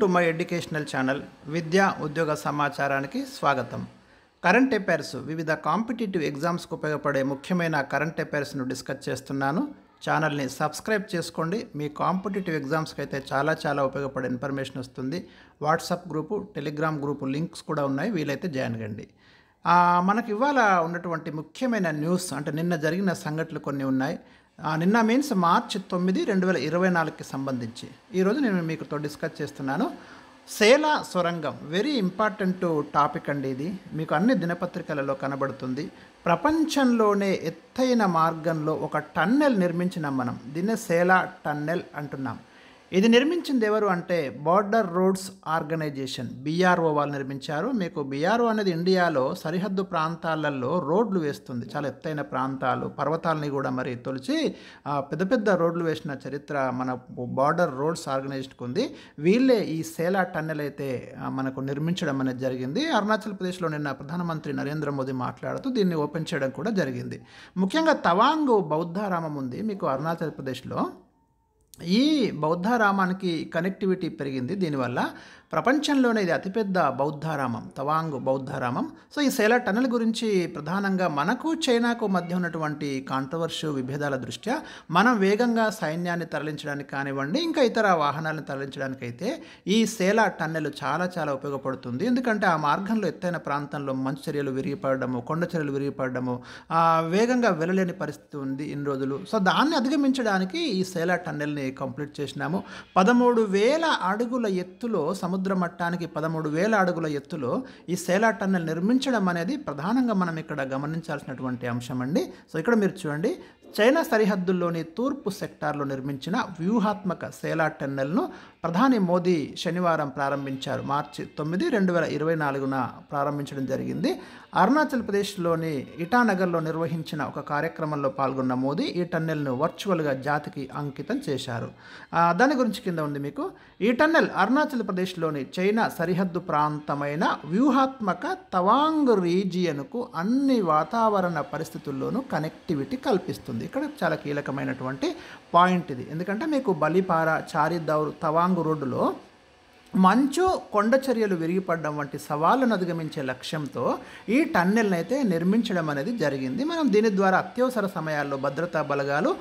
To my educational channel విద్యా ఉద్యోగ సమాచారానికి స్వాగతం కరెంట్ అఫైర్స్ వివిధ కాంపిటేటివ్ ఎగ్జామ్స్కు ఉపయోగపడే ముఖ్యమైన కరెంట్ అఫైర్స్ను డిస్కస్ చేస్తున్నాను ఛానల్ని సబ్స్క్రైబ్ చేసుకోండి మీ కాంపిటేటివ్ ఎగ్జామ్స్కి అయితే చాలా చాలా ఉపయోగపడే ఇన్ఫర్మేషన్ వస్తుంది WhatsApp group Telegram group links కూడా ఉన్నాయి వీలైతే జాయిన్ కండి మనకి ఇవాళ ఉన్నటువంటి ముఖ్యమైన న్యూస్ అంటే నిన్న జరిగిన సంఘటనలు కొన్ని ఉన్నాయి నిన్న మీన్స్ మార్చ్ తొమ్మిది రెండు వేల ఇరవై నాలుగుకి సంబంధించి ఈరోజు నేను మీకుతో డిస్కస్ చేస్తున్నాను సేల సొరంగం వెరీ ఇంపార్టెంట్ టాపిక్ అండి ఇది మీకు అన్ని దినపత్రికలలో కనబడుతుంది ప్రపంచంలోనే ఎత్తైన మార్గంలో ఒక టన్నెల్ నిర్మించినాం మనం దీన్నే సేలా టన్నెల్ అంటున్నాం ఇది నిర్మించింది ఎవరు అంటే బార్డర్ రోడ్స్ ఆర్గనైజేషన్ బీఆర్ఓ వాళ్ళు నిర్మించారు మీకు బీఆర్ఓ అనేది ఇండియాలో సరిహద్దు ప్రాంతాలలో రోడ్లు వేస్తుంది చాలా ఎత్తైన ప్రాంతాలు పర్వతాలని కూడా మరి తొలిచి పెద్ద పెద్ద రోడ్లు వేసిన చరిత్ర మన బార్డర్ రోడ్స్ ఆర్గనైజేషన్కి ఉంది వీళ్ళే ఈ సేలా టన్నెల్ అయితే మనకు నిర్మించడం అనేది జరిగింది అరుణాచల్ ప్రదేశ్లో నిన్న ప్రధానమంత్రి నరేంద్ర మోదీ మాట్లాడుతూ దీన్ని ఓపెన్ చేయడం కూడా జరిగింది ముఖ్యంగా తవాంగ్ బౌద్ధారామం ఉంది మీకు అరుణాచల్ ప్రదేశ్లో ఈ బౌద్ధారామానికి కనెక్టివిటీ పెరిగింది దీనివల్ల ప్రపంచంలోనే ఇది అతిపెద్ద బౌద్ధారామం తవాంగ్ బౌద్ధారామం సో ఈ సేల టనల్ గురించి ప్రధానంగా మనకు చైనాకు మధ్య ఉన్నటువంటి కాంట్రవర్షియల్ విభేదాల దృష్ట్యా మనం వేగంగా సైన్యాన్ని తరలించడానికి కానివ్వండి ఇంకా ఇతర వాహనాలను తరలించడానికైతే ఈ సేల టన్నెల్ చాలా చాలా ఉపయోగపడుతుంది ఎందుకంటే ఆ మార్గంలో ఎత్తైన ప్రాంతంలో మంచు చర్యలు విరిగిపడము కొండ చర్యలు విరిగిపడము వేగంగా వెళ్ళలేని పరిస్థితి ఉంది ఇన్ని రోజులు సో దాన్ని అధిగమించడానికి ఈ సేల టన్నెల్ని కంప్లీట్ చేసినాము పదమూడు వేల అడుగుల ఎత్తులో సముద్ర సముద్ర మట్టానికి పదమూడు వేల అడుగుల ఎత్తులో ఈ సేలా టన్నెల్ నిర్మించడం అనేది ప్రధానంగా మనం ఇక్కడ గమనించాల్సినటువంటి అంశం అండి సో ఇక్కడ మీరు చూడండి చైనా సరిహద్దుల్లోని తూర్పు సెక్టార్లో నిర్మించిన వ్యూహాత్మక సేలా టన్నెల్ను ప్రధాని మోదీ శనివారం ప్రారంభించారు మార్చి తొమ్మిది రెండు వేల ఇరవై నాలుగున ప్రారంభించడం జరిగింది అరుణాచల్ ప్రదేశ్లోని ఇటానగర్లో నిర్వహించిన ఒక కార్యక్రమంలో పాల్గొన్న మోదీ ఈ టన్నెల్ను వర్చువల్గా జాతికి అంకితం చేశారు దాని గురించి కింద ఉంది మీకు ఈ టన్నెల్ అరుణాచల్ ప్రదేశ్లోని చైనా సరిహద్దు ప్రాంతమైన వ్యూహాత్మక తవాంగ్ రీజియన్కు అన్ని వాతావరణ పరిస్థితుల్లోనూ కనెక్టివిటీ కల్పిస్తుంది ఇక్కడ చాలా కీలకమైనటువంటి పాయింట్ ఇది ఎందుకంటే మీకు బలిపార చారిదౌర్ తవాంగ్ లాంగ్ రోడ్డులో మంచు కొండ చర్యలు విరిగిపడడం వంటి సవాళ్ళను అధిగమించే లక్ష్యంతో ఈ టన్నెల్ని అయితే నిర్మించడం అనేది జరిగింది మనం దీని ద్వారా అత్యవసర సమయాల్లో భద్రతా బలగాలు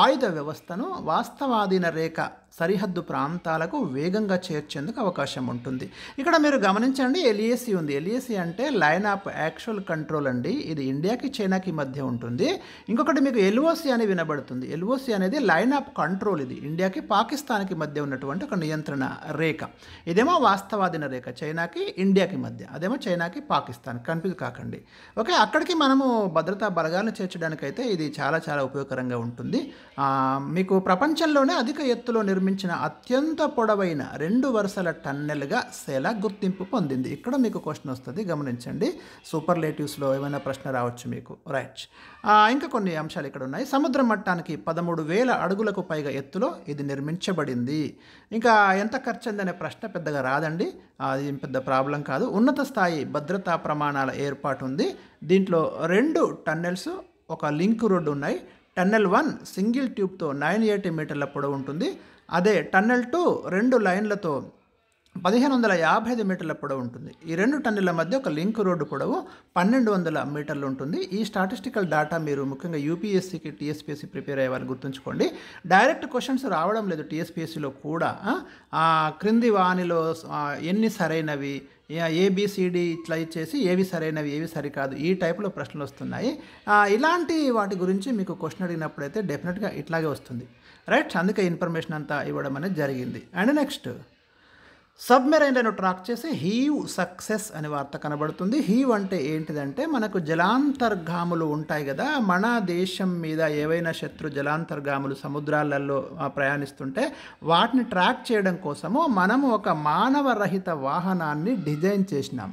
ఆయుధ వ్యవస్థను వాస్తవాధీన రేఖ సరిహద్దు ప్రాంతాలకు వేగంగా చేర్చేందుకు అవకాశం ఉంటుంది ఇక్కడ మీరు గమనించండి ఎల్ఈసి ఉంది ఎల్ఈసి అంటే లైన్ ఆఫ్ యాక్చువల్ కంట్రోల్ అండి ఇది ఇండియాకి చైనాకి మధ్య ఉంటుంది ఇంకొకటి మీకు ఎల్ఓసి అని వినబడుతుంది ఎల్ఓసి అనేది లైన్ ఆఫ్ కంట్రోల్ ఇది ఇండియాకి పాకిస్తాన్కి మధ్య ఉన్నటువంటి ఒక నియంత్రణ రేఖ ఇదేమో వాస్తవాధీన రేఖ చైనాకి ఇండియాకి మధ్య అదేమో చైనాకి పాకిస్తాన్ కన్ఫ్యూజ్ కాకండి ఓకే అక్కడికి మనము భద్రతా బలగాలను చేర్చడానికైతే ఇది చాలా చాలా ఉపయోగకరంగా ఉంటుంది మీకు ప్రపంచంలోనే అధిక ఎత్తులో నిర్మి నిర్మించిన అత్యంత పొడవైన రెండు వరుసల టన్నెల్గా సెల గుర్తింపు పొందింది ఇక్కడ మీకు క్వశ్చన్ వస్తుంది గమనించండి సూపర్ లేటివ్స్లో ఏమైనా ప్రశ్న రావచ్చు మీకు రైట్ ఇంకా కొన్ని అంశాలు ఇక్కడ ఉన్నాయి సముద్ర మట్టానికి పదమూడు వేల అడుగులకు పైగా ఎత్తులో ఇది నిర్మించబడింది ఇంకా ఎంత ఖర్చు అనే ప్రశ్న పెద్దగా రాదండి అది పెద్ద ప్రాబ్లం కాదు ఉన్నత స్థాయి భద్రతా ప్రమాణాల ఏర్పాటు ఉంది దీంట్లో రెండు టన్నెల్స్ ఒక లింక్ రోడ్డు ఉన్నాయి టన్నెల్ వన్ సింగిల్ ట్యూబ్తో నైన్ ఎయిటీ మీటర్ల పొడవు ఉంటుంది అదే టన్నెల్ టూ రెండు లైన్లతో పదిహేను వందల యాభై ఐదు మీటర్ల పొడవు ఉంటుంది ఈ రెండు టన్నుల మధ్య ఒక లింక్ రోడ్డు పొడవు పన్నెండు వందల మీటర్లు ఉంటుంది ఈ స్టాటిస్టికల్ డేటా మీరు ముఖ్యంగా యూపీఎస్సీకి టీఎస్పీఎస్సీ ప్రిపేర్ అయ్యే వారు గుర్తుంచుకోండి డైరెక్ట్ క్వశ్చన్స్ రావడం లేదు టీఎస్పీఎస్సీలో కూడా క్రింది వాణిలో ఎన్ని సరైనవి ఏబిసిడి ఇట్లా ఇచ్చేసి ఏవి సరైనవి ఏవి సరికాదు ఈ టైప్లో ప్రశ్నలు వస్తున్నాయి ఇలాంటి వాటి గురించి మీకు క్వశ్చన్ అడిగినప్పుడైతే డెఫినెట్గా ఇట్లాగే వస్తుంది రైట్ అందుకే ఇన్ఫర్మేషన్ అంతా ఇవ్వడం అనేది జరిగింది అండ్ నెక్స్ట్ సబ్మెరైన్లను ట్రాక్ చేసే హీవ్ సక్సెస్ అనే వార్త కనబడుతుంది హీవ్ అంటే ఏంటిదంటే మనకు జలాంతర్గాములు ఉంటాయి కదా మన దేశం మీద ఏవైనా శత్రు జలాంతర్గాములు సముద్రాలలో ప్రయాణిస్తుంటే వాటిని ట్రాక్ చేయడం కోసము మనము ఒక మానవరహిత వాహనాన్ని డిజైన్ చేసినాం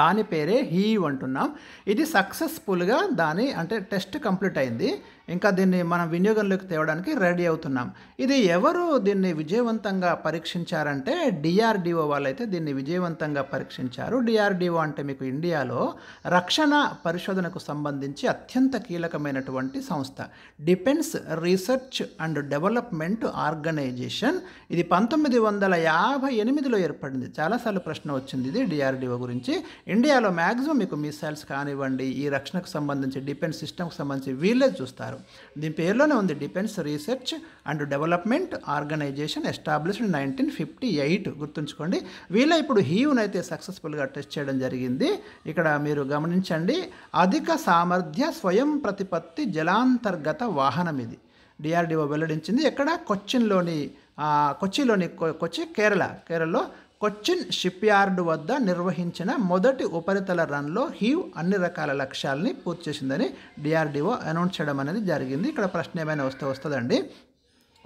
దాని పేరే హీవ్ అంటున్నాం ఇది సక్సెస్ఫుల్గా దాని అంటే టెస్ట్ కంప్లీట్ అయింది ఇంకా దీన్ని మనం వినియోగంలోకి తేవడానికి రెడీ అవుతున్నాం ఇది ఎవరు దీన్ని విజయవంతంగా పరీక్షించారంటే డిఆర్డిఓ వాళ్ళైతే దీన్ని విజయవంతంగా పరీక్షించారు డిఆర్డిఓ అంటే మీకు ఇండియాలో రక్షణ పరిశోధనకు సంబంధించి అత్యంత కీలకమైనటువంటి సంస్థ defence research and development organisation ఇది పంతొమ్మిది వందల యాభై ఎనిమిదిలో ఏర్పడింది చాలాసార్లు ప్రశ్న వచ్చింది ఇది డిఆర్డిఓ గురించి ఇండియాలో మ్యాక్సిమం మీకు మిసైల్స్ కానివ్వండి ఈ రక్షణకు సంబంధించి డిఫెన్స్ సిస్టమ్కి సంబంధించి వీళ్ళే చూస్తారు చేశారు దీని పేరులోనే ఉంది defence research and development organisation established nineteen fifty eight గుర్తుంచుకోండి వీళ్ళ ఇప్పుడు అయితే సక్సెస్ఫుల్గా టెస్ట్ చేయడం జరిగింది ఇక్కడ మీరు గమనించండి అధిక సామర్థ్య స్వయం ప్రతిపత్తి జలాంతర్గత వాహనం ఇది డిఆర్డిఓ వెల్లడించింది ఎక్కడ కొచ్చిన్లోని కొచ్చిలోని కొచ్చి కేరళ కేరళలో కొచ్చిన్ షిప్ యార్డు వద్ద నిర్వహించిన మొదటి ఉపరితల రన్లో హీవ్ అన్ని రకాల లక్ష్యాలని పూర్తి చేసిందని డిఆర్డీఓ అనౌన్స్ చేయడం అనేది జరిగింది ఇక్కడ ప్రశ్న ఏమైనా వస్తే వస్తుందండి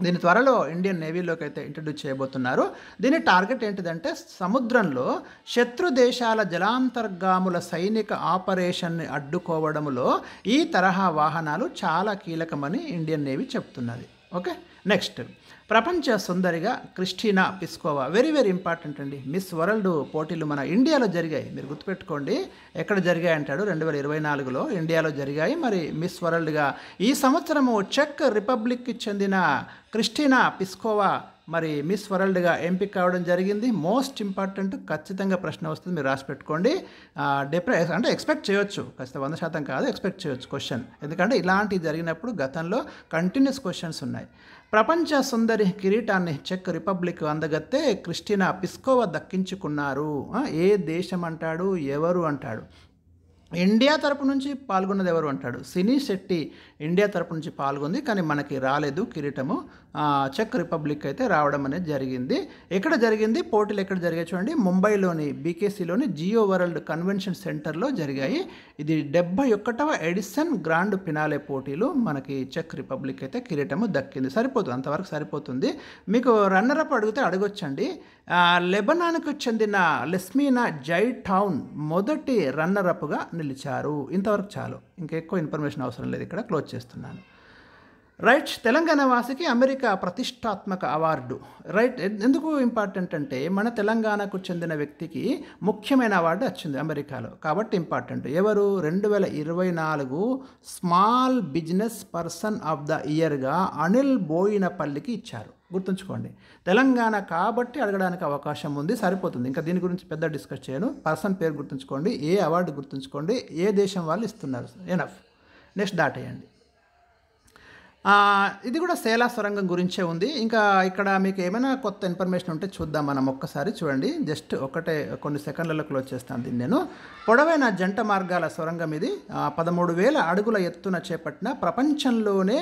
దీని త్వరలో ఇండియన్ నేవీలోకి అయితే ఇంట్రడ్యూస్ చేయబోతున్నారు దీని టార్గెట్ ఏంటిదంటే సముద్రంలో శత్రు దేశాల జలాంతర్గాముల సైనిక ఆపరేషన్ని అడ్డుకోవడంలో ఈ తరహా వాహనాలు చాలా కీలకమని ఇండియన్ నేవీ చెప్తున్నది ఓకే నెక్స్ట్ ప్రపంచ సుందరిగా Krystyna Pyszkova very very important అండి మిస్ వరల్డ్ పోటీలు మన ఇండియాలో జరిగాయి మీరు గుర్తుపెట్టుకోండి ఎక్కడ జరిగాయి అంటాడు రెండు వేల ఇరవై నాలుగులో ఇండియాలో జరిగాయి మరి మిస్ వరల్డ్గా ఈ సంవత్సరము చెక్ రిపబ్లిక్కి చెందిన క్రిస్టినా పిస్కోవా మరి మిస్ వరల్డ్గా ఎంపిక కావడం జరిగింది మోస్ట్ ఇంపార్టెంట్ ఖచ్చితంగా ప్రశ్న వస్తుంది మీరు రాసి పెట్టుకోండి డిప్రెస్ అంటే ఎక్స్పెక్ట్ చేయొచ్చు ఖచ్చితంగా వంద శాతం కాదు ఎక్స్పెక్ట్ చేయొచ్చు క్వశ్చన్ ఎందుకంటే ఇలాంటివి జరిగినప్పుడు గతంలో కంటిన్యూస్ క్వశ్చన్స్ ఉన్నాయి ప్రపంచ సుందరి కిరీటాన్ని చెక్ రిపబ్లిక్ అందగత్తే క్రిస్టినా పిస్కోవా దక్కించుకున్నారు ఏ దేశం అంటాడు ఎవరు అంటాడు ఇండియా తరపు నుంచి పాల్గొన్నది ఎవరు అంటాడు సినీ శెట్టి ఇండియా తరపు నుంచి పాల్గొంది కానీ మనకి రాలేదు కిరీటము చెక్ రిపబ్లిక్ అయితే రావడం అనేది జరిగింది ఎక్కడ జరిగింది పోటీలు ఎక్కడ జరిగాయి చూడండి ముంబైలోని బీకేసీలోని జియో వరల్డ్ కన్వెన్షన్ సెంటర్లో జరిగాయి ఇది డెబ్బై ఒకటవ ఎడిసన్ గ్రాండ్ పినాలే పోటీలు మనకి చెక్ రిపబ్లిక్ అయితే కిరీటము దక్కింది సరిపోతుంది అంతవరకు సరిపోతుంది మీకు రన్నర్అప్ అడిగితే అడగొచ్చండి లెబనాన్కు చెందిన లెస్మీనా జై టౌన్ మొదటి అప్గా నిలిచారు ఇంతవరకు చాలు ఇంకా ఎక్కువ ఇన్ఫర్మేషన్ అవసరం లేదు ఇక్కడ క్లోజ్ చేస్తున్నాను రైట్ తెలంగాణ వాసికి అమెరికా ప్రతిష్టాత్మక అవార్డు రైట్ ఎందుకు ఇంపార్టెంట్ అంటే మన తెలంగాణకు చెందిన వ్యక్తికి ముఖ్యమైన అవార్డు వచ్చింది అమెరికాలో కాబట్టి ఇంపార్టెంట్ ఎవరు రెండు వేల ఇరవై నాలుగు small business person of the ఇయర్గా అనిల్ బోయినపల్లికి ఇచ్చారు గుర్తుంచుకోండి తెలంగాణ కాబట్టి అడగడానికి అవకాశం ఉంది సరిపోతుంది ఇంకా దీని గురించి పెద్ద డిస్కస్ చేయను పర్సన్ పేరు గుర్తుంచుకోండి ఏ అవార్డు గుర్తుంచుకోండి ఏ దేశం వాళ్ళు ఇస్తున్నారు ఎనఫ్ నెక్స్ట్ అయ్యండి ఇది కూడా సేలా సొరంగం గురించే ఉంది ఇంకా ఇక్కడ మీకు ఏమైనా కొత్త ఇన్ఫర్మేషన్ ఉంటే చూద్దాం మనం ఒక్కసారి చూడండి జస్ట్ ఒకటే కొన్ని సెకండ్లలో క్లోజ్ చేస్తాను దీన్ని నేను పొడవైన జంట మార్గాల సొరంగం ఇది పదమూడు వేల అడుగుల ఎత్తున చేపట్టిన ప్రపంచంలోనే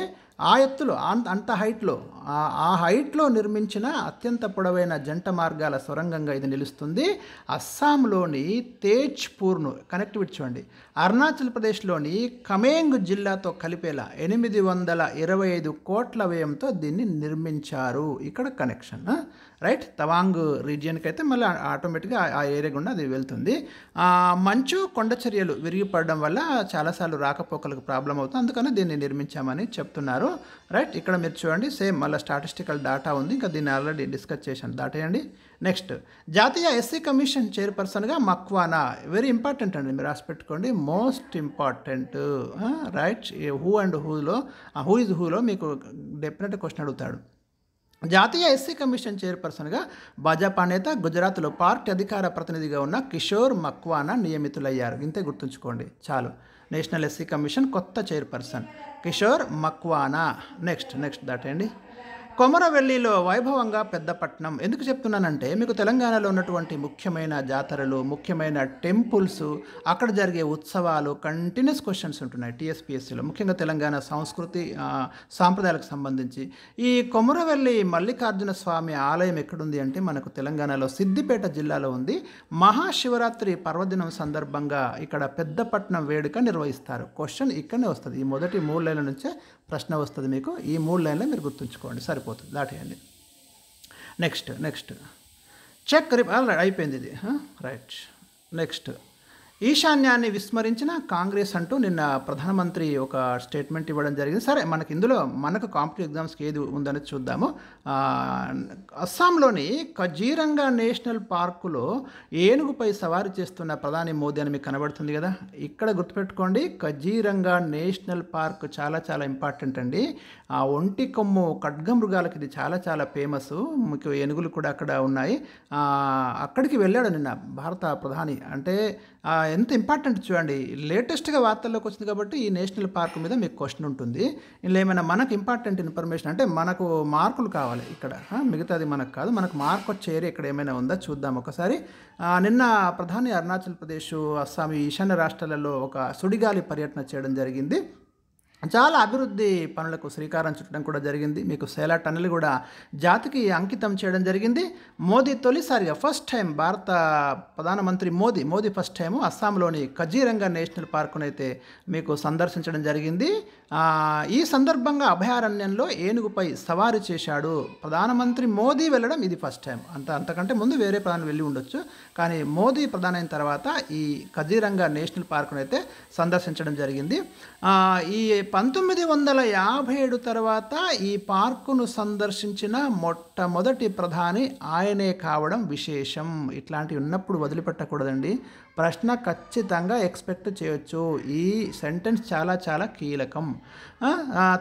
ఆ ఎత్తులో అంత హైట్లో ఆ హైట్లో నిర్మించిన అత్యంత పొడవైన జంట మార్గాల సొరంగంగా ఇది నిలుస్తుంది అస్సాంలోని తేజ్పూర్ను కనెక్టివిటీ చూడండి అరుణాచల్ ప్రదేశ్లోని కమేంగ్ జిల్లాతో కలిపేలా ఎనిమిది వందల ఇరవై ఐదు కోట్ల వ్యయంతో దీన్ని నిర్మించారు ఇక్కడ కనెక్షన్ రైట్ తవాంగ్ రీజియన్కి అయితే మళ్ళీ ఆటోమేటిక్గా ఆ ఏరియా గుండా అది వెళ్తుంది మంచు కొండ చర్యలు విరిగిపడడం వల్ల చాలాసార్లు రాకపోకలకు ప్రాబ్లం అవుతుంది అందుకని దీన్ని నిర్మించామని చెప్తున్నారు చేశారో రైట్ ఇక్కడ మీరు చూడండి సేమ్ మళ్ళీ స్టాటిస్టికల్ డాటా ఉంది ఇంకా దీన్ని ఆల్రెడీ డిస్కస్ చేశాను దాటేయండి నెక్స్ట్ జాతీయ ఎస్సీ కమిషన్ చైర్పర్సన్గా మక్వానా వెరీ ఇంపార్టెంట్ అండి మీరు రాసిపెట్టుకోండి most important right who and హూలో హూ ఇస్ హూలో మీకు డెఫినెట్ క్వశ్చన్ అడుగుతాడు జాతీయ ఎస్సీ కమిషన్ చైర్పర్సన్గా భాజపా నేత గుజరాత్లో పార్టీ అధికార ప్రతినిధిగా ఉన్న కిషోర్ మక్వానా నియమితులయ్యారు ఇంతే గుర్తుంచుకోండి చాలు నేషనల్ ఎస్సీ కమిషన్ కొత్త chairperson Kishore Makwana next next దాటండి కొమరవెల్లిలో వైభవంగా పెద్దపట్నం ఎందుకు చెప్తున్నానంటే మీకు తెలంగాణలో ఉన్నటువంటి ముఖ్యమైన జాతరలు ముఖ్యమైన టెంపుల్స్ అక్కడ జరిగే ఉత్సవాలు కంటిన్యూస్ క్వశ్చన్స్ ఉంటున్నాయి టీఎస్పిఎస్సిలో ముఖ్యంగా తెలంగాణ సంస్కృతి సాంప్రదాయాలకు సంబంధించి ఈ కొమరవెల్లి మల్లికార్జున స్వామి ఆలయం ఎక్కడుంది అంటే మనకు తెలంగాణలో సిద్దిపేట జిల్లాలో ఉంది మహాశివరాత్రి పర్వదినం సందర్భంగా ఇక్కడ పెద్దపట్నం వేడుక నిర్వహిస్తారు క్వశ్చన్ ఇక్కడనే వస్తుంది ఈ మొదటి మూడు నుంచే ప్రశ్న వస్తుంది మీకు ఈ మూడు లైన్లో మీరు గుర్తుంచుకోండి సరిపోతుంది దాటేయండి నెక్స్ట్ నెక్స్ట్ చెక్ రిప్ అయిపోయింది ఇది రైట్ నెక్స్ట్ ఈశాన్యాన్ని విస్మరించిన కాంగ్రెస్ అంటూ నిన్న ప్రధానమంత్రి ఒక స్టేట్మెంట్ ఇవ్వడం జరిగింది సరే మనకి ఇందులో మనకు కాంపిటేటివ్ ఎగ్జామ్స్కి ఏది ఉందని చూద్దాము అస్సాంలోని కజీరంగా నేషనల్ పార్కులో ఏనుగుపై సవారీ చేస్తున్న ప్రధాని మోదీ అని మీకు కనబడుతుంది కదా ఇక్కడ గుర్తుపెట్టుకోండి ఖజీరంగా నేషనల్ పార్క్ చాలా చాలా ఇంపార్టెంట్ అండి ఆ ఒంటి కొమ్ము ఖడ్గమృగాలకి ఇది చాలా చాలా ఫేమస్ ముఖ్య ఏనుగులు కూడా అక్కడ ఉన్నాయి అక్కడికి వెళ్ళాడు నిన్న భారత ప్రధాని అంటే ఎంత ఇంపార్టెంట్ చూడండి లేటెస్ట్గా వార్తల్లోకి వచ్చింది కాబట్టి ఈ నేషనల్ పార్క్ మీద మీకు క్వశ్చన్ ఉంటుంది ఇందులో ఏమైనా మనకు ఇంపార్టెంట్ ఇన్ఫర్మేషన్ అంటే మనకు మార్కులు కావాలి ఇక్కడ మిగతాది మనకు కాదు మనకు మార్క్ వచ్చే ఏరియా ఇక్కడ ఏమైనా ఉందా చూద్దాం ఒకసారి నిన్న ప్రధాని అరుణాచల్ ప్రదేశ్ అస్సాం ఈశాన్య రాష్ట్రాలలో ఒక సుడిగాలి పర్యటన చేయడం జరిగింది చాలా అభివృద్ధి పనులకు శ్రీకారం చుట్టడం కూడా జరిగింది మీకు సేలా టన్నెల్ కూడా జాతికి అంకితం చేయడం జరిగింది మోదీ తొలిసారిగా ఫస్ట్ టైం భారత ప్రధానమంత్రి మోదీ మోదీ ఫస్ట్ టైం అస్సాంలోని కజీరంగ నేషనల్ పార్కును అయితే మీకు సందర్శించడం జరిగింది ఈ సందర్భంగా అభయారణ్యంలో ఏనుగుపై సవారీ చేశాడు ప్రధానమంత్రి మోదీ వెళ్ళడం ఇది ఫస్ట్ టైం అంత అంతకంటే ముందు వేరే ప్రధాని వెళ్ళి ఉండొచ్చు కానీ మోదీ ప్రధానమైన తర్వాత ఈ కజీరంగా నేషనల్ పార్కును అయితే సందర్శించడం జరిగింది ఈ పంతొమ్మిది వందల యాభై ఏడు తర్వాత ఈ పార్కును సందర్శించిన మొట్టమొదటి ప్రధాని ఆయనే కావడం విశేషం ఇట్లాంటివి ఉన్నప్పుడు వదిలిపెట్టకూడదండి ప్రశ్న ఖచ్చితంగా ఎక్స్పెక్ట్ చేయొచ్చు ఈ సెంటెన్స్ చాలా చాలా కీలకం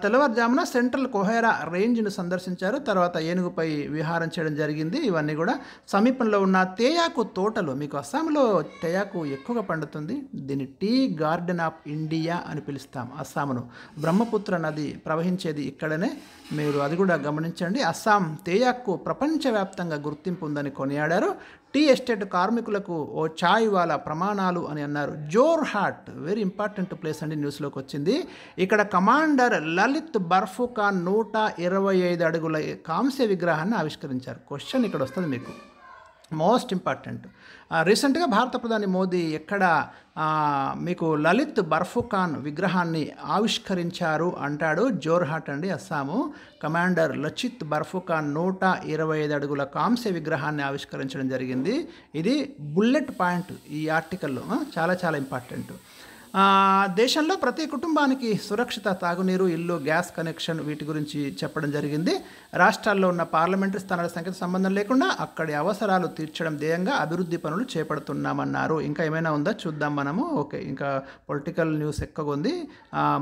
తెల్లవారుజామున సెంట్రల్ కోహెరా రేంజ్ను సందర్శించారు తర్వాత ఏనుగుపై విహారం చేయడం జరిగింది ఇవన్నీ కూడా సమీపంలో ఉన్న తేయాకు తో తోటలు మీకు అస్సాంలో టయాకు ఎక్కువగా పండుతుంది దీన్ని టీ గార్డెన్ ఆఫ్ ఇండియా అని పిలుస్తాం అస్సాంను బ్రహ్మపుత్ర నది ప్రవహించేది ఇక్కడనే మీరు అది కూడా గమనించండి అస్సాం తేయాకు ప్రపంచవ్యాప్తంగా గుర్తింపు ఉందని కొనియాడారు టీ ఎస్టేట్ కార్మికులకు ఓ చాయ్ వాళ్ళ ప్రమాణాలు అని అన్నారు జోర్హాట్ వెరీ ఇంపార్టెంట్ ప్లేస్ అండి న్యూస్లోకి వచ్చింది ఇక్కడ కమాండర్ లలిత్ బర్ఫుఖాన్ నూట ఇరవై ఐదు అడుగుల కాంస్య విగ్రహాన్ని ఆవిష్కరించారు క్వశ్చన్ ఇక్కడ వస్తుంది మీకు మోస్ట్ ఇంపార్టెంట్ రీసెంట్గా భారత ప్రధాని మోదీ ఎక్కడ మీకు లలిత్ బర్ఫుఖాన్ విగ్రహాన్ని ఆవిష్కరించారు అంటాడు జోర్హాట్ అండి అస్సాము కమాండర్ లచిత్ బర్ఫుఖాన్ నూట ఇరవై ఐదు అడుగుల కాంస్య విగ్రహాన్ని ఆవిష్కరించడం జరిగింది ఇది బుల్లెట్ పాయింట్ ఈ ఆర్టికల్లో చాలా చాలా ఇంపార్టెంట్ దేశంలో ప్రతి కుటుంబానికి సురక్షిత తాగునీరు ఇల్లు గ్యాస్ కనెక్షన్ వీటి గురించి చెప్పడం జరిగింది రాష్ట్రాల్లో ఉన్న పార్లమెంటరీ స్థానాల సంఖ్యతో సంబంధం లేకుండా అక్కడి అవసరాలు తీర్చడం ధ్యేయంగా అభివృద్ధి పనులు చేపడుతున్నామన్నారు ఇంకా ఏమైనా ఉందా చూద్దాం మనము ఓకే ఇంకా పొలిటికల్ న్యూస్ ఎక్కువ ఉంది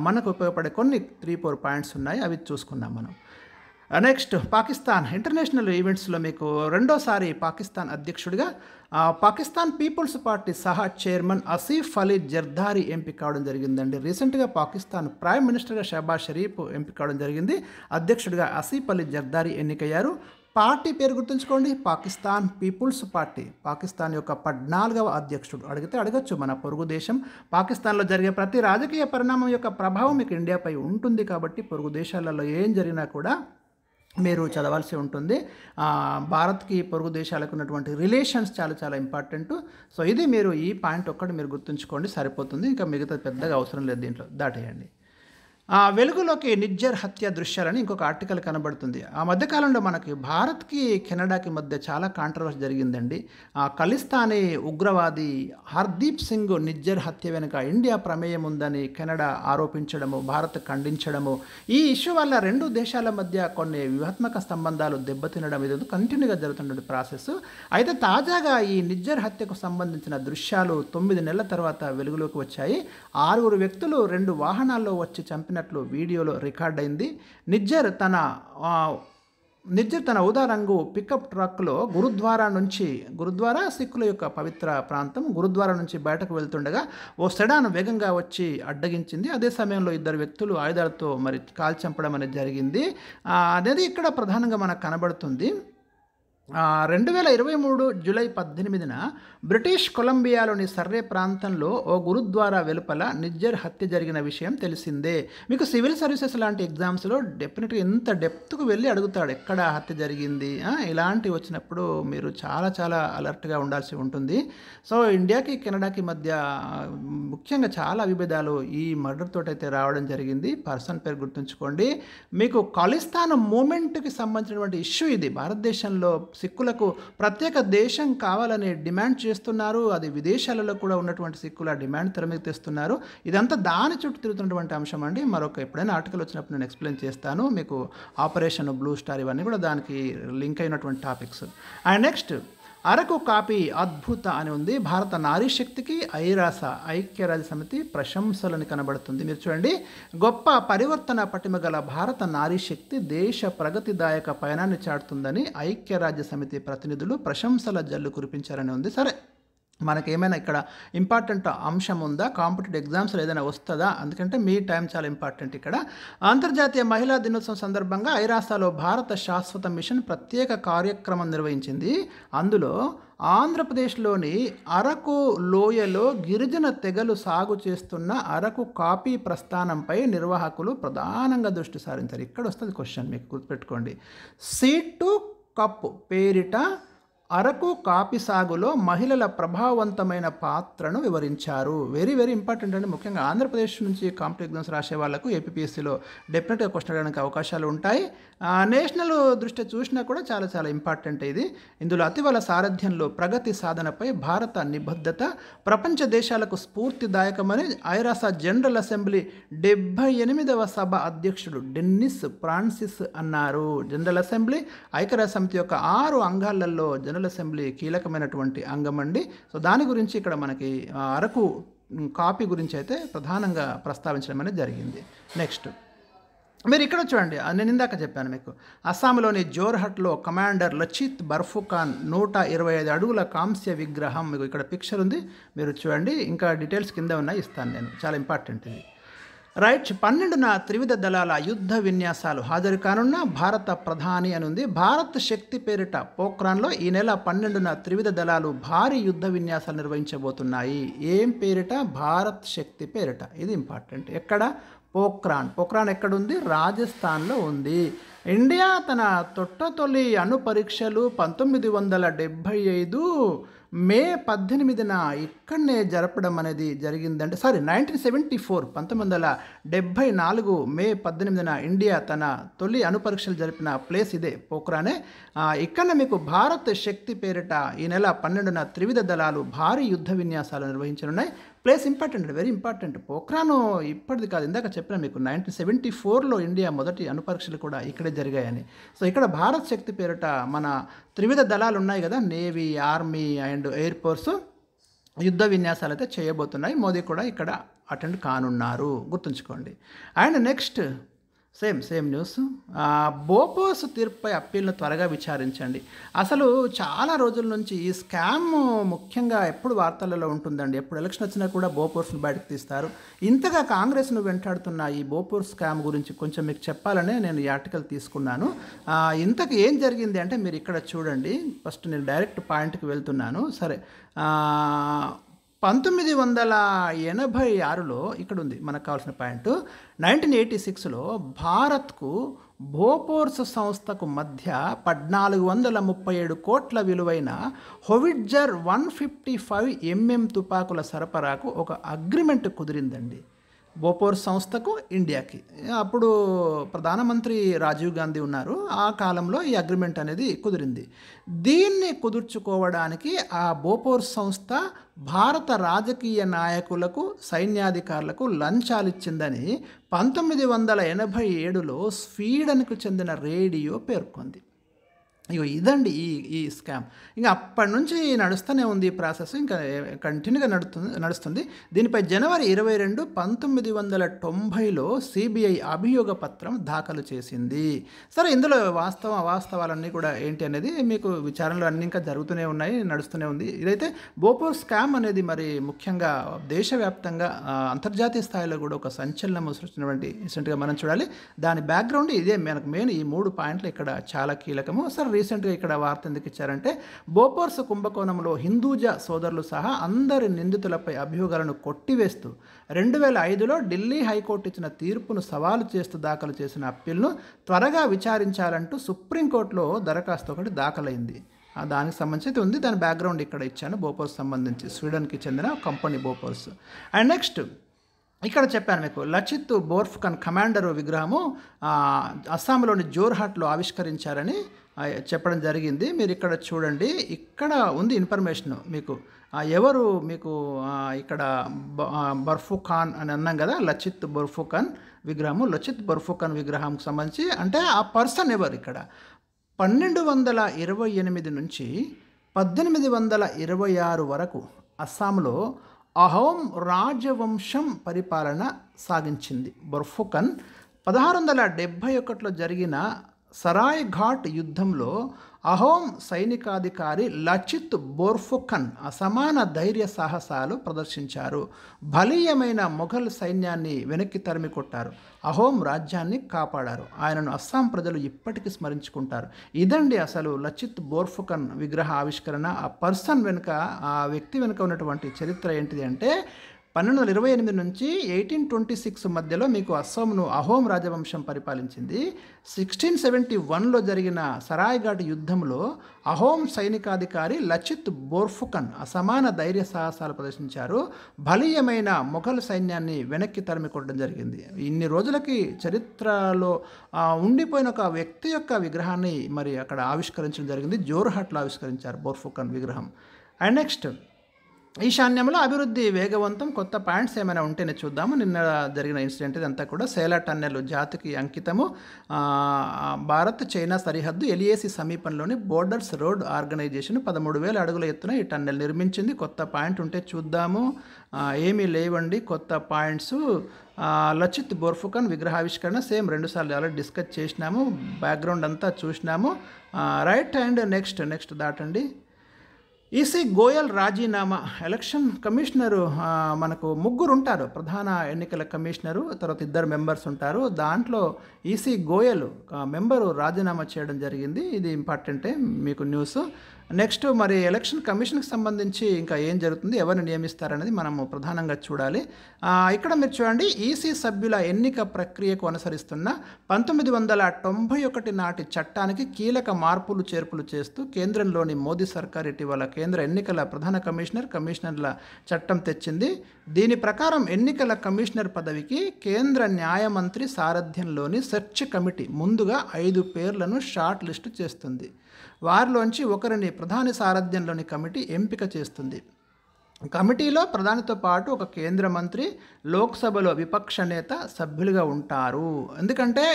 మనకు ఉపయోగపడే కొన్ని త్రీ ఫోర్ పాయింట్స్ ఉన్నాయి అవి చూసుకుందాం మనం నెక్స్ట్ పాకిస్తాన్ ఇంటర్నేషనల్ ఈవెంట్స్లో మీకు రెండోసారి పాకిస్తాన్ అధ్యక్షుడిగా పాకిస్తాన్ పీపుల్స్ పార్టీ సహా చైర్మన్ అసీఫ్ అలీ జర్దారి ఎంపిక కావడం జరిగిందండి రీసెంట్గా పాకిస్తాన్ ప్రైమ్ మినిస్టర్గా షహబాజ్ షరీఫ్ ఎంపిక కావడం జరిగింది అధ్యక్షుడిగా అసీఫ్ అలీ జర్దారి ఎన్నికయ్యారు పార్టీ పేరు గుర్తుంచుకోండి పాకిస్తాన్ పీపుల్స్ పార్టీ పాకిస్తాన్ యొక్క పద్నాలుగవ అధ్యక్షుడు అడిగితే అడగచ్చు మన పొరుగు దేశం పాకిస్తాన్లో జరిగే ప్రతి రాజకీయ పరిణామం యొక్క ప్రభావం మీకు ఇండియాపై ఉంటుంది కాబట్టి పొరుగు దేశాలలో ఏం జరిగినా కూడా మీరు చదవాల్సి ఉంటుంది భారత్కి పొరుగు దేశాలకు ఉన్నటువంటి రిలేషన్స్ చాలా చాలా ఇంపార్టెంట్ సో ఇది మీరు ఈ పాయింట్ ఒక్కటి మీరు గుర్తుంచుకోండి సరిపోతుంది ఇంకా మిగతా పెద్దగా అవసరం లేదు దీంట్లో దాటేయండి ఆ వెలుగులోకి నిజ్జర్ హత్య దృశ్యాలని ఇంకొక ఆర్టికల్ కనబడుతుంది ఆ మధ్యకాలంలో మనకి భారత్కి కెనడాకి మధ్య చాలా కాంట్రవర్సీ జరిగిందండి ఆ ఖలిస్తానీ ఉగ్రవాది హర్దీప్ సింగ్ నిజ్జర్ హత్య వెనుక ఇండియా ప్రమేయం ఉందని కెనడా ఆరోపించడము భారత్ ఖండించడము ఈ ఇష్యూ వల్ల రెండు దేశాల మధ్య కొన్ని వ్యూహాత్మక సంబంధాలు దెబ్బతినడం ఇది కంటిన్యూగా జరుగుతున్న ప్రాసెస్ అయితే తాజాగా ఈ నిజ్జర్ హత్యకు సంబంధించిన దృశ్యాలు తొమ్మిది నెలల తర్వాత వెలుగులోకి వచ్చాయి ఆరుగురు వ్యక్తులు రెండు వాహనాల్లో వచ్చి చంపిన చెప్పినట్లు వీడియోలో రికార్డ్ అయింది నిజ్జర్ తన నిజ్జర్ తన ఊదా రంగు పికప్ ట్రక్లో గురుద్వారా నుంచి గురుద్వారా సిక్కుల యొక్క పవిత్ర ప్రాంతం గురుద్వారా నుంచి బయటకు వెళ్తుండగా ఓ సెడాన్ వేగంగా వచ్చి అడ్డగించింది అదే సమయంలో ఇద్దరు వ్యక్తులు ఆయుధాలతో మరి కాల్చంపడం అనేది జరిగింది అనేది ఇక్కడ ప్రధానంగా మనకు కనబడుతుంది రెండు వేల ఇరవై మూడు జూలై పద్దెనిమిదిన బ్రిటిష్ కొలంబియాలోని సర్రే ప్రాంతంలో ఓ గురుద్వారా వెలుపల నిజ్జర్ హత్య జరిగిన విషయం తెలిసిందే మీకు సివిల్ సర్వీసెస్ లాంటి ఎగ్జామ్స్లో డెఫినెట్గా ఎంత డెప్త్కు వెళ్ళి అడుగుతాడు ఎక్కడ హత్య జరిగింది ఇలాంటివి వచ్చినప్పుడు మీరు చాలా చాలా అలర్ట్గా ఉండాల్సి ఉంటుంది సో ఇండియాకి కెనడాకి మధ్య ముఖ్యంగా చాలా విభేదాలు ఈ మర్డర్ అయితే రావడం జరిగింది పర్సన్ పేరు గుర్తుంచుకోండి మీకు ఖాళీస్థాన్ మూమెంట్కి సంబంధించినటువంటి ఇష్యూ ఇది భారతదేశంలో సిక్కులకు ప్రత్యేక దేశం కావాలని డిమాండ్ చేస్తున్నారు అది విదేశాలలో కూడా ఉన్నటువంటి సిక్కుల డిమాండ్ తెర మీద తెస్తున్నారు ఇదంతా దాని చుట్టూ తిరుగుతున్నటువంటి అంశం అండి మరొక ఎప్పుడైనా ఆర్టికల్ వచ్చినప్పుడు నేను ఎక్స్ప్లెయిన్ చేస్తాను మీకు ఆపరేషన్ బ్లూ స్టార్ ఇవన్నీ కూడా దానికి లింక్ అయినటువంటి topics and next Araku coffee అద్భుత అని ఉంది భారత నారీ శక్తికి ఐరాస ఐక్యరాజ సమితి ప్రశంసలను కనబడుతుంది మీరు చూడండి గొప్ప పరివర్తన పటిమ గల భారత నారీ శక్తి దేశ ప్రగతిదాయక పయనాన్ని చాటుతుందని ఐక్యరాజ్య సమితి ప్రతినిధులు ప్రశంసల జల్లు కురిపించారని ఉంది సరే మనకేమైనా ఇక్కడ ఇంపార్టెంట్ అంశం ఉందా కాంపిటేటివ్ ఎగ్జామ్స్లో ఏదైనా వస్తుందా ఎందుకంటే మీ టైం చాలా ఇంపార్టెంట్ ఇక్కడ అంతర్జాతీయ మహిళా దినోత్సవం సందర్భంగా ఐరాసాలో భారత శాశ్వత మిషన్ ప్రత్యేక కార్యక్రమం నిర్వహించింది అందులో ఆంధ్రప్రదేశ్లోని అరకు లోయలో గిరిజన తెగలు సాగు చేస్తున్న అరకు కాపీ ప్రస్థానంపై నిర్వాహకులు ప్రధానంగా దృష్టి సారించారు ఇక్కడ వస్తుంది క్వశ్చన్ మీకు గుర్తుపెట్టుకోండి సీట్ టు కప్పు పేరిట అరకు కాపీ సాగులో మహిళల ప్రభావవంతమైన పాత్రను వివరించారు వెరీ వెరీ ఇంపార్టెంట్ అండి ముఖ్యంగా ఆంధ్రప్రదేశ్ నుంచి కాంపిటేటివ్ ఎగ్జామ్స్ రాసే వాళ్ళకు ఏపీఎస్సీలో డెఫినెట్గా క్వశ్చన్ అడగడానికి అవకాశాలు ఉంటాయి నేషనల్ దృష్ట్యా చూసినా కూడా చాలా చాలా ఇంపార్టెంట్ ఇది ఇందులో అతివల సారథ్యంలో ప్రగతి సాధనపై భారత నిబద్ధత ప్రపంచ దేశాలకు స్ఫూర్తిదాయకమని ఐరాస జనరల్ అసెంబ్లీ డెబ్భై ఎనిమిదవ సభ అధ్యక్షుడు డెన్నిస్ ఫ్రాన్సిస్ అన్నారు జనరల్ అసెంబ్లీ ఐక్యరాజ్య సమితి యొక్క ఆరు అంగాలలో జనరల్ జనరల్ అసెంబ్లీ కీలకమైనటువంటి అంగం అండి సో దాని గురించి ఇక్కడ మనకి అరకు కాపీ గురించి అయితే ప్రధానంగా ప్రస్తావించడం అనేది జరిగింది నెక్స్ట్ మీరు ఇక్కడ చూడండి నేను ఇందాక చెప్పాను మీకు అస్సాంలోని జోర్హట్లో కమాండర్ లచిత్ బర్ఫుఖాన్ నూట ఇరవై ఐదు అడుగుల కాంస్య విగ్రహం మీకు ఇక్కడ పిక్చర్ ఉంది మీరు చూడండి ఇంకా డీటెయిల్స్ కింద ఉన్నాయి ఇస్తాను నేను చాలా ఇంపార్టెంట్ ఇది రైట్ పన్నెండున త్రివిధ దళాల యుద్ధ విన్యాసాలు హాజరు కానున్న భారత ప్రధాని అనుంది భారత్ శక్తి పేరిట పోఖ్రాన్లో ఈ నెల పన్నెండున త్రివిధ దళాలు భారీ యుద్ధ విన్యాసాలు నిర్వహించబోతున్నాయి ఏం పేరిట భారత్ శక్తి పేరిట ఇది ఇంపార్టెంట్ ఎక్కడ పోఖ్రాన్ పోఖ్రాన్ ఎక్కడుంది రాజస్థాన్లో ఉంది ఇండియా తన తొట్టతొలి అణు పరీక్షలు పంతొమ్మిది వందల డెబ్భై ఐదు మే పద్దెనిమిదిన ఇక్కడనే జరపడం అనేది జరిగిందంటే సారీ నైన్టీన్ సెవెంటీ ఫోర్ పంతొమ్మిది వందల డెబ్భై నాలుగు మే పద్దెనిమిదిన ఇండియా తన తొలి అణుపరీక్షలు జరిపిన ప్లేస్ ఇదే పోక్రానే ఇక్కడ మీకు భారత్ శక్తి పేరిట ఈ నెల పన్నెండున త్రివిధ దళాలు భారీ యుద్ధ విన్యాసాలు నిర్వహించనున్నాయి place important very important Pokhran ఇప్పటిది కాదు ఇందాక చెప్పిన మీకు నైన్టీన్ సెవెంటీ ఫోర్లో ఇండియా మొదటి అనుపరీక్షలు కూడా ఇక్కడే జరిగాయని సో ఇక్కడ భారత్ శక్తి పేరిట మన త్రివిధ దళాలు ఉన్నాయి కదా navy army and air force యుద్ధ విన్యాసాలు అయితే చేయబోతున్నాయి మోదీ కూడా ఇక్కడ అటెండ్ కానున్నారు గుర్తుంచుకోండి and next same same news బోపోస్ తీర్పుపై అప్పీల్ను త్వరగా విచారించండి అసలు చాలా రోజుల నుంచి ఈ స్కామ్ ముఖ్యంగా ఎప్పుడు వార్తలలో ఉంటుందండి ఎప్పుడు ఎలక్షన్ వచ్చినా కూడా బోపోర్స్ను బయటకు తీస్తారు ఇంతగా కాంగ్రెస్ను వెంటాడుతున్న ఈ బోపోర్స్ స్కామ్ గురించి కొంచెం మీకు చెప్పాలనే నేను ఈ ఆర్టికల్ తీసుకున్నాను ఇంతకు ఏం జరిగింది అంటే మీరు ఇక్కడ చూడండి ఫస్ట్ నేను డైరెక్ట్ పాయింట్కి వెళ్తున్నాను సరే పంతొమ్మిది వందల ఎనభై ఆరులో ఇక్కడ ఉంది మనకు కావాల్సిన పాయింట్ నైన్టీన్ ఎయిటీ సిక్స్లో భారత్కు బోపోర్స్ సంస్థకు మధ్య పద్నాలుగు వందల ముప్పై ఏడు కోట్ల విలువైన howitzer one fifty five mm తుపాకుల సరఫరాకు ఒక అగ్రిమెంట్ కుదిరిందండి బోపోర్ సంస్థకు ఇండియాకి అప్పుడు ప్రధానమంత్రి రాజీవ్ గాంధీ ఉన్నారు ఆ కాలంలో ఈ అగ్రిమెంట్ అనేది కుదిరింది దీన్ని కుదుర్చుకోవడానికి ఆ బోపోర్ సంస్థ భారత రాజకీయ నాయకులకు సైన్యాధికారులకు లంచాలు ఇచ్చిందని పంతొమ్మిది వందల ఎనభై ఏడులో స్వీడన్కు చెందిన రేడియో పేర్కొంది ఇక ఇదండి ఈ ఈ స్కామ్ ఇంకా అప్పటి నుంచి నడుస్తూనే ఉంది ఈ ప్రాసెస్ ఇంకా కంటిన్యూగా నడుతుంది నడుస్తుంది దీనిపై జనవరి ఇరవై రెండు పంతొమ్మిది వందల తొంభైలో సిబిఐ అభియోగ పత్రం దాఖలు చేసింది సరే ఇందులో వాస్తవ వాస్తవాలన్నీ కూడా ఏంటి అనేది మీకు విచారణలు అన్నీ ఇంకా జరుగుతూనే ఉన్నాయి నడుస్తూనే ఉంది ఇదైతే బోపో స్కామ్ అనేది మరి ముఖ్యంగా దేశవ్యాప్తంగా అంతర్జాతీయ స్థాయిలో కూడా ఒక సంచలనం సృష్టించినటువంటి రీసెంట్గా మనం చూడాలి దాని బ్యాక్గ్రౌండ్ ఇదే మనకు మెయిన్ ఈ మూడు పాయింట్లు ఇక్కడ చాలా కీలకము సరే రీసెంట్గా ఇక్కడ వార్త ఎందుకు ఇచ్చారంటే బోపర్స్ కుంభకోణంలో హిందూజ సోదరులు సహా అందరి నిందితులపై అభియోగాలను కొట్టివేస్తూ రెండు వేల ఐదులో ఢిల్లీ హైకోర్టు ఇచ్చిన తీర్పును సవాలు చేస్తూ దాఖలు చేసిన అప్పీల్ను త్వరగా విచారించాలంటూ సుప్రీంకోర్టులో దరఖాస్తు ఒకటి దాఖలైంది దానికి సంబంధించి ఉంది దాని బ్యాక్గ్రౌండ్ ఇక్కడ ఇచ్చాను బోపర్స్ సంబంధించి స్వీడన్కి చెందిన కంపెనీ బోపర్స్ అండ్ నెక్స్ట్ ఇక్కడ చెప్పాను మీకు లచిత్ బోర్ఫ్కన్ కమాండరు విగ్రహము అస్సాంలోని జోర్హాట్లో ఆవిష్కరించారని చెప్పడం జరిగింది మీరు ఇక్కడ చూడండి ఇక్కడ ఉంది ఇన్ఫర్మేషన్ మీకు ఎవరు మీకు ఇక్కడ బర్ఫు ఖాన్ అని అన్నాం కదా లచిత్ బర్ఫు ఖాన్ విగ్రహము లచిత్ బర్ఫు ఖాన్ విగ్రహంకి సంబంధించి అంటే ఆ పర్సన్ ఎవరు ఇక్కడ పన్నెండు వందల ఇరవై ఎనిమిది నుంచి పద్దెనిమిది వందల ఇరవై ఆరు వరకు అస్సాంలో అహోం రాజవంశం పరిపాలన సాగించింది బర్ఫుకన్ పదహారు వందల డెబ్భై ఒకటిలో జరిగిన సరాయ్ ఘాట్ యుద్ధంలో అహోం సైనికాధికారి లచిత్ బోర్ఫుఖన్ అసమాన ధైర్య సాహసాలు ప్రదర్శించారు బలీయమైన మొఘల్ సైన్యాన్ని వెనక్కి తరిమి కొట్టారు అహోం రాజ్యాన్ని కాపాడారు ఆయనను అస్సాం ప్రజలు ఇప్పటికీ స్మరించుకుంటారు ఇదండి అసలు లచిత్ బోర్ఫుఖన్ విగ్రహ ఆవిష్కరణ ఆ పర్సన్ వెనుక ఆ వ్యక్తి వెనుక ఉన్నటువంటి చరిత్ర ఏంటిది అంటే పన్నెండు వందల ఇరవై ఎనిమిది నుంచి ఎయిటీన్ ట్వంటీ సిక్స్ మధ్యలో మీకు అస్సాంను అహోం రాజవంశం పరిపాలించింది సిక్స్టీన్ సెవెంటీ వన్లో జరిగిన సరాయ్ఘాట్ యుద్ధంలో అహోం సైనికాధికారి లచిత్ బోర్ఫుకన్ అసమాన ధైర్య సాహసాలు ప్రదర్శించారు బలీయమైన మొఘల్ సైన్యాన్ని వెనక్కి తరిమి కొట్టడం జరిగింది ఇన్ని రోజులకి చరిత్రలో ఉండిపోయిన ఒక వ్యక్తి యొక్క విగ్రహాన్ని మరి అక్కడ ఆవిష్కరించడం జరిగింది జోర్హాట్లో ఆవిష్కరించారు బోర్ఫుకన్ విగ్రహం అండ్ నెక్స్ట్ ఈశాన్యంలో అభివృద్ధి వేగవంతం కొత్త పాయింట్స్ ఏమైనా ఉంటేనే చూద్దాము నిన్న జరిగిన ఇన్సిడెంట్ ఇదంతా కూడా సేలా టన్నెల్ జాతికి అంకితము భారత్ చైనా సరిహద్దు ఎలిఏసి సమీపంలోని బోర్డర్స్ రోడ్ ఆర్గనైజేషన్ పదమూడు వేల అడుగుల ఎత్తున ఈ టన్నెల్ నిర్మించింది కొత్త పాయింట్ ఉంటే చూద్దాము ఏమీ లేవండి కొత్త పాయింట్స్ లచిత్ బోర్ఫుకన్ విగ్రహావిష్కరణ సేమ్ రెండుసార్లు అలా డిస్కస్ చేసినాము బ్యాక్గ్రౌండ్ అంతా చూసినాము రైట్ అండ్ నెక్స్ట్ నెక్స్ట్ దాటండి ఈసీ గోయల్ రాజీనామా ఎలక్షన్ కమిషనరు మనకు ముగ్గురు ఉంటారు ప్రధాన ఎన్నికల కమిషనరు తర్వాత ఇద్దరు మెంబర్స్ ఉంటారు దాంట్లో ఈసీ గోయల్ మెంబరు రాజీనామా చేయడం జరిగింది ఇది ఇంపార్టెంటే మీకు న్యూస్ నెక్స్ట్ మరి ఎలక్షన్ కమిషన్కి సంబంధించి ఇంకా ఏం జరుగుతుంది ఎవరిని నియమిస్తారనేది మనము ప్రధానంగా చూడాలి ఇక్కడ మీరు చూడండి ఈసీ సభ్యుల ఎన్నిక ప్రక్రియకు అనుసరిస్తున్న పంతొమ్మిది వందల తొంభై ఒకటి నాటి చట్టానికి కీలక మార్పులు చేర్పులు చేస్తూ కేంద్రంలోని మోదీ సర్కార్ ఇటీవల కేంద్ర ఎన్నికల ప్రధాన కమిషనర్ కమిషనర్ల చట్టం తెచ్చింది దీని ప్రకారం ఎన్నికల కమిషనర్ పదవికి కేంద్ర న్యాయమంత్రి సారథ్యంలోని సెర్చ్ కమిటీ ముందుగా ఐదు పేర్లను షార్ట్ లిస్టు చేస్తుంది వారిలోంచి ఒకరిని ప్రధాని సారథ్యంలోని కమిటీ ఎంపిక చేస్తుంది కమిటీలో ప్రధానితో పాటు ఒక కేంద్ర మంత్రి లోక్సభలో విపక్ష నేత సభ్యులుగా ఉంటారు ఎందుకంటే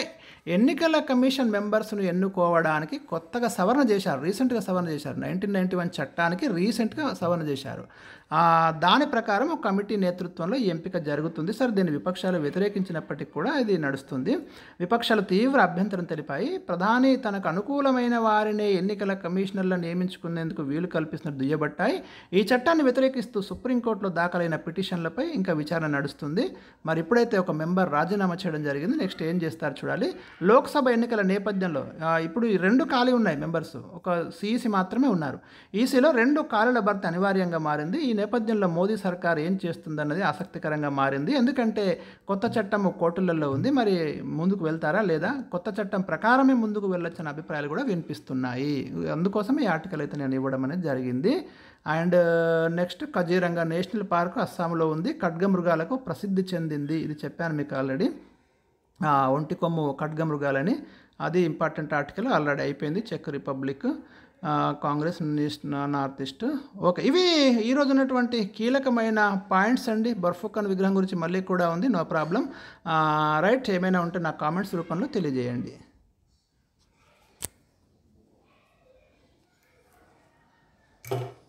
ఎన్నికల కమిషన్ మెంబర్స్ను ఎన్నుకోవడానికి కొత్తగా సవరణ చేశారు రీసెంట్గా సవరణ చేశారు నైన్టీన్ నైన్టీ వన్ చట్టానికి రీసెంట్గా సవరణ చేశారు దాని ప్రకారం ఒక కమిటీ నేతృత్వంలో ఎంపిక జరుగుతుంది సార్ దీన్ని విపక్షాలు వ్యతిరేకించినప్పటికీ కూడా ఇది నడుస్తుంది విపక్షాలు తీవ్ర అభ్యంతరం తెలిపాయి ప్రధాని తనకు అనుకూలమైన వారినే ఎన్నికల కమిషనర్లను నియమించుకునేందుకు వీలు కల్పిస్తున్న దుయ్యబట్టాయి ఈ చట్టాన్ని వ్యతిరేకిస్తూ సుప్రీంకోర్టులో దాఖలైన పిటిషన్లపై ఇంకా విచారణ నడుస్తుంది మరి ఇప్పుడైతే ఒక మెంబర్ రాజీనామా చేయడం జరిగింది నెక్స్ట్ ఏం చేస్తారు చూడాలి లోక్సభ ఎన్నికల నేపథ్యంలో ఇప్పుడు రెండు ఖాళీ ఉన్నాయి మెంబర్స్ ఒక సీఈసీ మాత్రమే ఉన్నారు ఈసీలో రెండు ఖాళీల భర్త అనివార్యంగా మారింది ఈ నేపథ్యంలో మోదీ సర్కార్ ఏం చేస్తుందన్నది ఆసక్తికరంగా మారింది ఎందుకంటే కొత్త చట్టం కోర్టులలో ఉంది మరి ముందుకు వెళ్తారా లేదా కొత్త చట్టం ప్రకారమే ముందుకు వెళ్ళొచ్చన్న అభిప్రాయాలు కూడా వినిపిస్తున్నాయి అందుకోసం ఈ ఆర్టికల్ అయితే నేను ఇవ్వడం అనేది జరిగింది and next Kaziranga national park అస్సాంలో ఉంది ఖడ్గమృగాలకు ప్రసిద్ధి చెందింది ఇది చెప్పాను మీకు ఆల్రెడీ ఒంటి కొమ్ము ఖడ్గమృగాలని అది ఇంపార్టెంట్ ఆర్టికల్ ఆల్రెడీ అయిపోయింది చెక్ Republic Congress north east okay ఇవి ఈరోజు ఉన్నటువంటి కీలకమైన పాయింట్స్ అండి బర్ఫుఖాన్ విగ్రహం గురించి మళ్ళీ కూడా ఉంది నో ప్రాబ్లం రైట్ ఏమైనా ఉంటే నా కామెంట్స్ రూపంలో తెలియజేయండి Thank you.